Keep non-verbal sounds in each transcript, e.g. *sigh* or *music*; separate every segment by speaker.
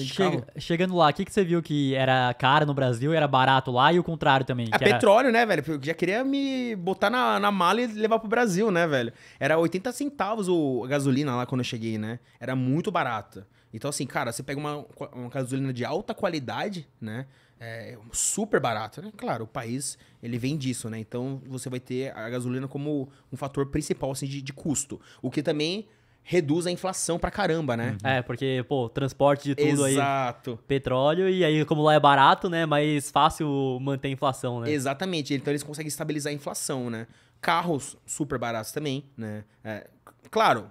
Speaker 1: Tem então, Chega, chegando lá, o que, que você viu que era caro no Brasil e era barato lá e o contrário também? É petróleo,
Speaker 2: né, velho? Eu já queria me botar na, na mala e levar pro Brasil, né, velho? Era 80 centavos o, a gasolina lá quando eu cheguei, né? Era muito barata. Então, assim, cara, você pega uma, uma gasolina de alta qualidade, né? É super barato, né? Claro, o país, ele vem disso, né? Então, você vai ter a gasolina como um fator principal, assim, de, de custo. O que também reduz a inflação pra caramba, né?
Speaker 1: É, porque, pô, transporte de tudo Exato. aí. Exato. Petróleo, e aí, como lá é barato, né? Mais fácil manter a inflação, né?
Speaker 2: Exatamente. Então eles conseguem estabilizar a inflação, né? Carros super baratos também, né? É, claro,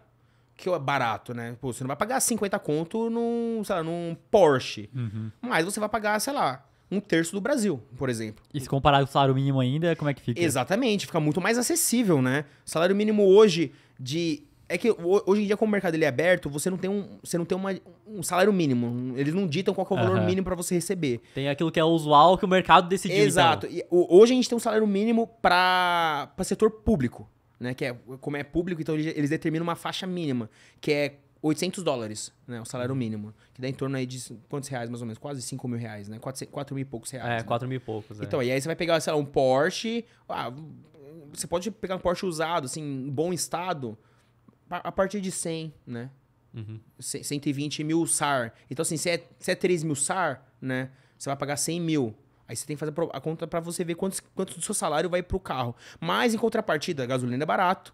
Speaker 2: que é barato, né? Pô, você não vai pagar 50 conto num, sei lá, num Porsche. Uhum. Mas você vai pagar, sei lá, um terço do Brasil, por exemplo. E se comparar com o salário mínimo ainda, como é que fica? Exatamente, fica muito mais acessível, né? O salário mínimo hoje de é que hoje em dia, como o mercado ele é aberto, você não tem um, você não tem uma, um salário mínimo. Eles não ditam qual é o valor uhum. mínimo para você receber. Tem aquilo que é usual que o mercado decidiu. Então. Exato. Então. E, hoje a gente tem um salário mínimo para setor público, né? Que é, como é público, então eles determinam uma faixa mínima, que é 800 dólares, né? O salário uhum. mínimo. Que dá em torno aí de quantos reais, mais ou menos? Quase 5 mil reais, né? 4, 4 mil e poucos reais. É, né? 4 mil e
Speaker 1: poucos. É. Então, e
Speaker 2: aí você vai pegar, sei lá, um Porsche. Ah, você pode pegar um Porsche usado, assim, em bom estado a partir de 100, né? Uhum. 120 mil SAR. Então, assim, se é, se é 3 mil SAR, né? Você vai pagar 100 mil. Aí você tem que fazer a conta para você ver quantos, quanto do seu salário vai pro carro. Mas, em contrapartida, a gasolina é barato,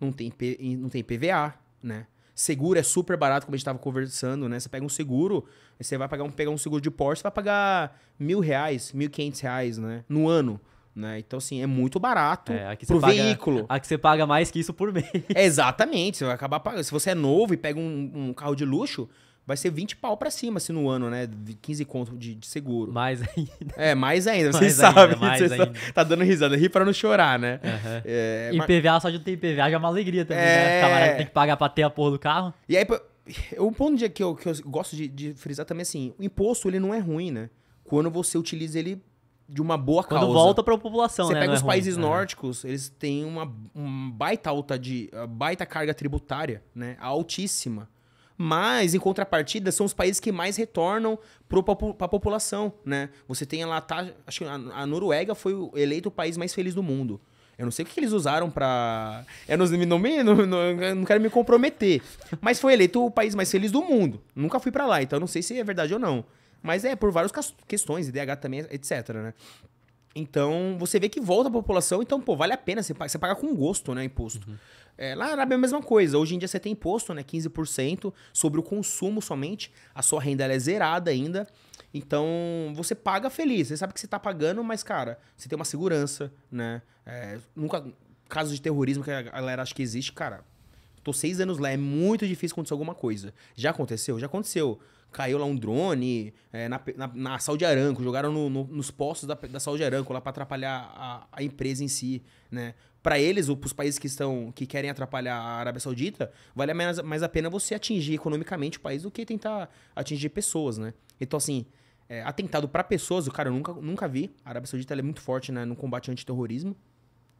Speaker 2: não tem, P, não tem PVA, né? Seguro é super barato, como a gente estava conversando, né? Você pega um seguro, você vai pagar um, pegar um seguro de Porsche, você vai pagar mil reais, mil quinhentos reais, né? No ano. Né? Então, assim, é muito barato é, pro paga, veículo. A que você paga mais que isso por mês. *laughs* Exatamente, você vai acabar pagando. Se você é novo e pega um, um carro de luxo, vai ser 20 pau para cima, assim, no ano, né? 15 conto de, de seguro. Mais ainda. É, mais ainda, vocês sabem. Você *laughs* ainda. Tá dando risada, ri pra não chorar, né? Uhum. É, IPVA, só de ter IPVA já é uma alegria também, né? é... né? O camarada tem
Speaker 1: que pagar pra ter a porra do carro.
Speaker 2: E aí, o ponto de que eu, que eu gosto de, de frisar também, assim, o imposto, ele não é ruim, né? Quando você utiliza ele de uma boa causa. Quando volta para a população, Você né? pega Não é os é países ruim. Né? nórdicos, eles têm uma, uma baita alta de baita carga tributária, né? Altíssima. Mas, em contrapartida, são os países que mais retornam para a população, né? Você tem lá, tá, acho que a Noruega foi eleito o país mais feliz do mundo. Eu não sei o que eles usaram para, Eu não, não, não, não, quero me comprometer. Mas foi eleito o país mais feliz do mundo. Nunca fui para lá, então eu não sei se é verdade ou não. Mas é por várias questões, IDH também, etc, né? Então, você vê que volta a população, então, pô, vale a pena, você paga, você paga com gosto, né, imposto. Uhum. É, lá na Arábia é a mesma coisa, hoje em dia você tem imposto, né, 15% sobre o consumo somente, a sua renda é zerada ainda, então você paga feliz, você sabe que você tá pagando, mas, cara, você tem uma segurança, né, é, nunca, caso de terrorismo que a galera acha que existe, cara, Tô seis anos lá, é muito difícil acontecer alguma coisa. Já aconteceu? Já aconteceu. Caiu lá um drone é, na, na, na de Aranco, jogaram no, no, nos postos da, da de Aranco lá para atrapalhar a, a empresa em si, né? para eles, ou para os países que estão que querem atrapalhar a Arábia Saudita, vale mais, mais a pena você atingir economicamente o país do que tentar atingir pessoas, né? Então, assim, é, atentado para pessoas, o cara eu nunca, nunca vi. A Arábia Saudita é muito forte né, no combate ao antiterrorismo.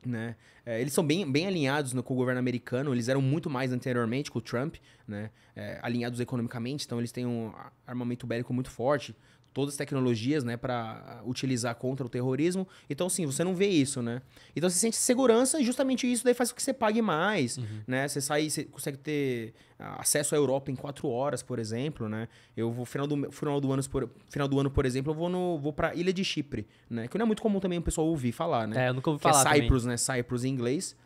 Speaker 2: Né? É, eles são bem, bem alinhados no, com o governo americano, eles eram muito mais anteriormente com o Trump, né? é, alinhados economicamente, então eles têm um armamento bélico muito forte, todas as tecnologias, né, para ah, utilizar contra o terrorismo. Então, sim, você não vê isso, né? Então, você sente segurança e justamente isso daí faz com que você pague mais, uhum. né? Você sai, você consegue ter ah, acesso à Europa em quatro horas, por exemplo, né? Eu vou final do final do ano, por, final do ano, por exemplo, eu vou no vou para Ilha de Chipre, né? Que não é muito comum também o pessoal ouvir falar, né? É, eu nunca ouvi que é falar. É Cyprus, também. né? Cyprus em inglês.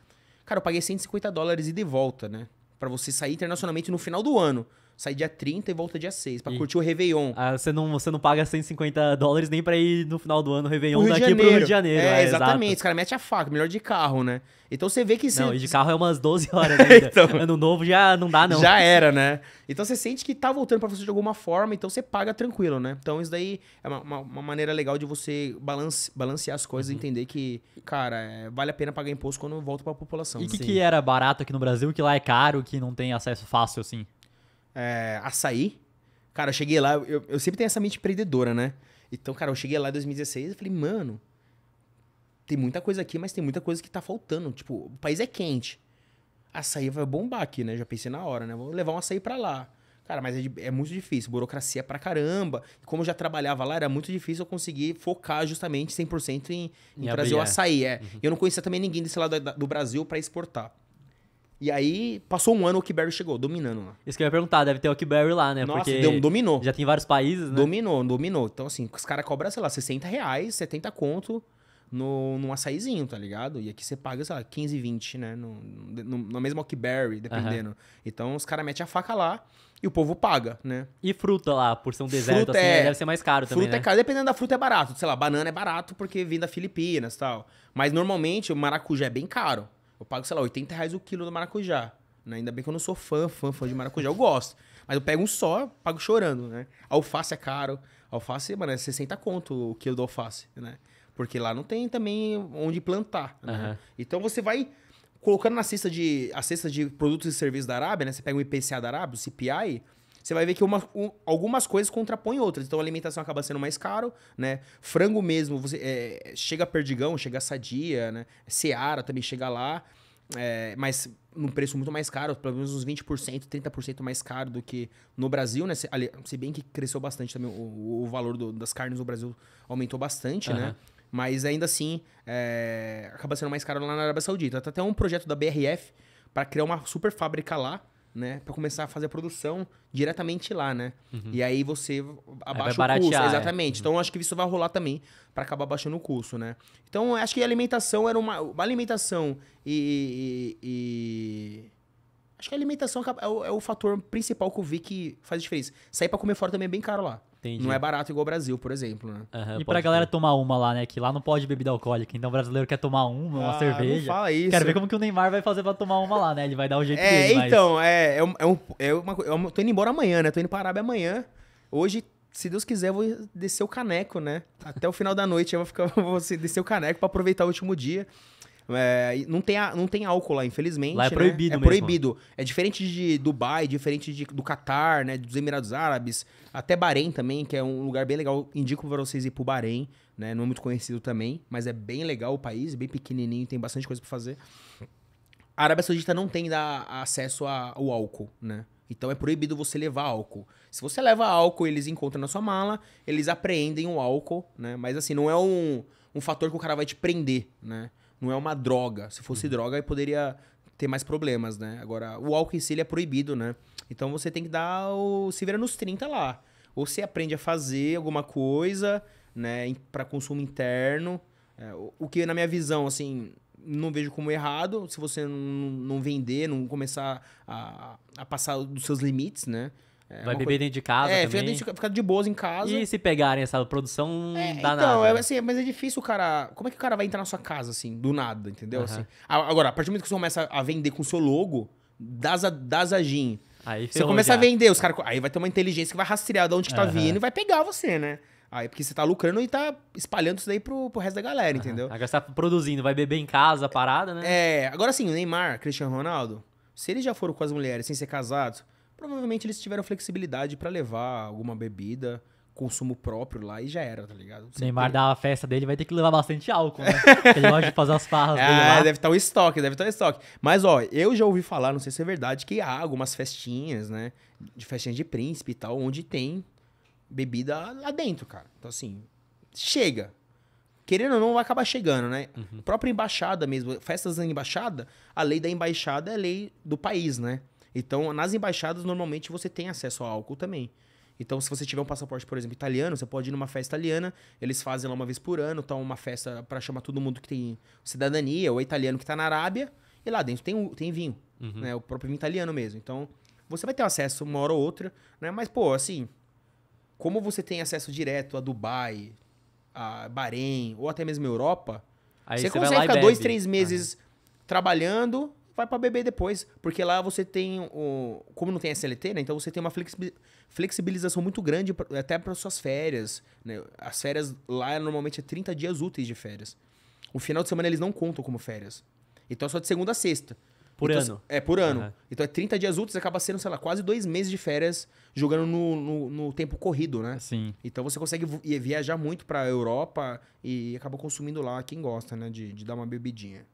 Speaker 2: Cara, eu paguei 150 dólares e de volta, né? Para você sair internacionalmente no final do ano sai dia 30 e volta dia 6, pra e... curtir o Réveillon. Ah, você não, você não paga 150 dólares nem pra ir no final do ano, o Réveillon Rio daqui pro Rio de Janeiro. É, é exatamente, os caras metem a faca, melhor de carro, né? Então você vê que... Cê... Não, e de carro é umas 12 *laughs* horas ainda. Né? É, então... Ano novo já não dá, não. Já era, né? Então você sente que tá voltando pra você de alguma forma, então você paga tranquilo, né? Então isso daí é uma, uma, uma maneira legal de você balance, balancear as coisas uhum. e entender que, cara, é, vale a pena pagar imposto quando volta pra população. E o que, que
Speaker 1: era barato aqui no Brasil, que lá é
Speaker 2: caro, que não tem acesso fácil, assim? é, açaí. Cara, eu cheguei lá, eu, eu, sempre tenho essa mente empreendedora, né? Então, cara, eu cheguei lá em 2016 e falei, mano, tem muita coisa aqui, mas tem muita coisa que tá faltando. Tipo, o país é quente. Açaí vai bombar aqui, né? Já pensei na hora, né? Vou levar um açaí pra lá. Cara, mas é, é, muito difícil, burocracia pra caramba. Como eu já trabalhava lá, era muito difícil eu conseguir focar justamente 100% em, em, em trazer o é. açaí. É. Uhum. Eu não conhecia também ninguém desse lado do, do Brasil para exportar. E aí, passou um ano, o Kiberry chegou, dominando lá. Isso que eu ia perguntar, deve ter o Kiberry lá, né? Nossa, Porque deu, dominou. Já tem vários países, né? Dominou, dominou. Então, assim, os caras cobram, sei lá, 60 reais, 70 conto no, num açaizinho, tá ligado? E aqui você paga, sei lá, 15, 20, né? No, no, no mesmo Kiberry, dependendo. Uhum. Então, os caras metem a faca lá e o povo paga, né? E fruta lá, por ser um deserto, fruta assim, né? é... deve ser mais caro fruta também, Fruta é né? caro, dependendo da fruta é barato. Sei lá, banana é barato porque vem da Filipinas e tal. Mas, normalmente, o maracujá é bem caro. Eu pago, sei lá, 80 reais o quilo do maracujá. Né? Ainda bem que eu não sou fã, fã, fã de maracujá. Eu gosto. Mas eu pego um só, pago chorando, né? Alface é caro. Alface, mano, é 60 conto o quilo do alface, né? Porque lá não tem também onde plantar. Né? Então você vai colocando na cesta de, a cesta de produtos e serviços da Arábia, né? Você pega o IPCA da Arábia, o CPI, você vai ver que uma, um, algumas coisas contrapõem outras. Então a alimentação acaba sendo mais caro, né? Frango mesmo, você é, chega perdigão, chega sadia, né? Seara também chega lá. É, mas num preço muito mais caro, pelo menos uns 20%, 30% mais caro do que no Brasil, né? Se, ali, se bem que cresceu bastante também o, o valor do, das carnes no Brasil aumentou bastante, uhum. né? Mas ainda assim, é, acaba sendo mais caro lá na Arábia Saudita. Tá até um projeto da BRF para criar uma super fábrica lá né? Para começar a fazer a produção diretamente lá, né? Uhum. E aí você abaixa aí o custo, é. exatamente. É. Então uhum. acho que isso vai rolar também para acabar baixando o custo, né? Então acho que a alimentação era uma, uma alimentação e, e, e... acho que a alimentação é o, é o, fator principal que eu vi que faz diferença. Sair para comer fora também é bem caro lá. Entendi. Não é barato igual o Brasil, por exemplo, né? Uhum, e pra
Speaker 1: galera tomar uma lá, né? Que lá não pode bebida alcoólica. Então
Speaker 2: o brasileiro quer tomar uma, uma ah, cerveja. Não fala isso. Quero ver como que o Neymar vai fazer pra tomar uma lá, né? Ele vai dar o um jeito é, dele. Então, mas... é, é, um, é, um, é uma eu é Tô indo embora amanhã, né? Tô indo pra Arábia amanhã. Hoje se Deus quiser, eu vou descer o caneco, né? Até o final da noite eu vou ficar, *laughs* vou descer o caneco para aproveitar o último dia. É, não, tem, não tem álcool lá, infelizmente. Lá é né? proibido, É mesmo. proibido. É diferente de Dubai, diferente de, do Catar, né? Dos Emirados Árabes, até Bahrein também, que é um lugar bem legal. Indico para vocês ir pro Bahrein, né? Não é muito conhecido também, mas é bem legal o país, bem pequenininho, tem bastante coisa para fazer. A Arábia Saudita não tem da, acesso a, ao álcool, né? Então é proibido você levar álcool. Se você leva álcool, eles encontram na sua mala, eles apreendem o álcool, né? Mas assim, não é um, um fator que o cara vai te prender, né? não é uma droga. Se fosse uhum. droga, aí poderia ter mais problemas, né? Agora, o álcool em si ele é proibido, né? Então você tem que dar o. Se vira nos 30 lá. Ou você aprende a fazer alguma coisa, né, para consumo interno. É, o que, na minha visão, assim, não vejo como errado se você não, vender, não começar a, a passar dos seus limites, né? É Vai beber coisa... dentro de casa é, também. É, fica, fica de boas em casa. E se pegarem essa produção, é, dá então, nada. É, né? assim, mas é difícil o cara... Como é que o cara vai entrar na sua casa, assim, do nada, entendeu? Uhum. Assim, agora, a partir do momento que você começa a vender com o seu logo, das a Gin, Aí você começa já. a vender, os caras. Aí vai ter uma inteligência que vai rastrear de onde uhum. tá vindo e vai pegar você, né? Aí porque você tá lucrando e tá espalhando isso daí pro, pro resto da galera, uhum. entendeu? Agora você tá produzindo, vai beber em casa parada, né? É, agora sim, o Neymar, Cristiano Ronaldo, se eles já foram com as mulheres sem ser casados, Provavelmente eles tiveram flexibilidade para levar alguma bebida, consumo próprio lá e já era, tá ligado? O Neymar
Speaker 1: da festa dele vai ter que levar bastante álcool, né? *laughs*
Speaker 2: ele gosta de fazer as farras é, dele lá. deve estar tá estoque, deve estar tá estoque. Mas, ó, eu já ouvi falar, não sei se é verdade, que há algumas festinhas, né? De festinhas de príncipe e tal, onde tem bebida lá dentro, cara. Então, assim, chega. Querendo ou não, vai acabar chegando, né? Uhum. A própria embaixada mesmo, festas da embaixada, a lei da embaixada é a lei do país, né? Então, nas embaixadas, normalmente você tem acesso ao álcool também. Então, se você tiver um passaporte, por exemplo, italiano, você pode ir numa festa italiana, eles fazem lá uma vez por ano, tá uma festa para chamar todo mundo que tem cidadania, ou italiano que tá na Arábia, e lá dentro tem, tem vinho, uhum. né? O próprio vinho italiano mesmo. Então, você vai ter acesso uma hora ou outra, né? Mas, pô, assim, como você tem acesso direto a Dubai, a Bahrein, ou até mesmo a Europa, Aí você, você consegue ficar dois, três meses ah. trabalhando vai para beber depois. Porque lá você tem o. Como não tem SLT, né? Então você tem uma flexibilização muito grande até para suas férias. Né? As férias lá normalmente é 30 dias úteis de férias. O final de semana eles não contam como férias. Então é só de segunda a sexta. Por então, ano. É, por ano. Uhum. Então é 30 dias úteis, acaba sendo, sei lá, quase dois meses de férias jogando no, no, no tempo corrido, né? Sim. Então você consegue viajar muito pra Europa e acaba consumindo lá quem gosta, né? De, de dar uma bebidinha.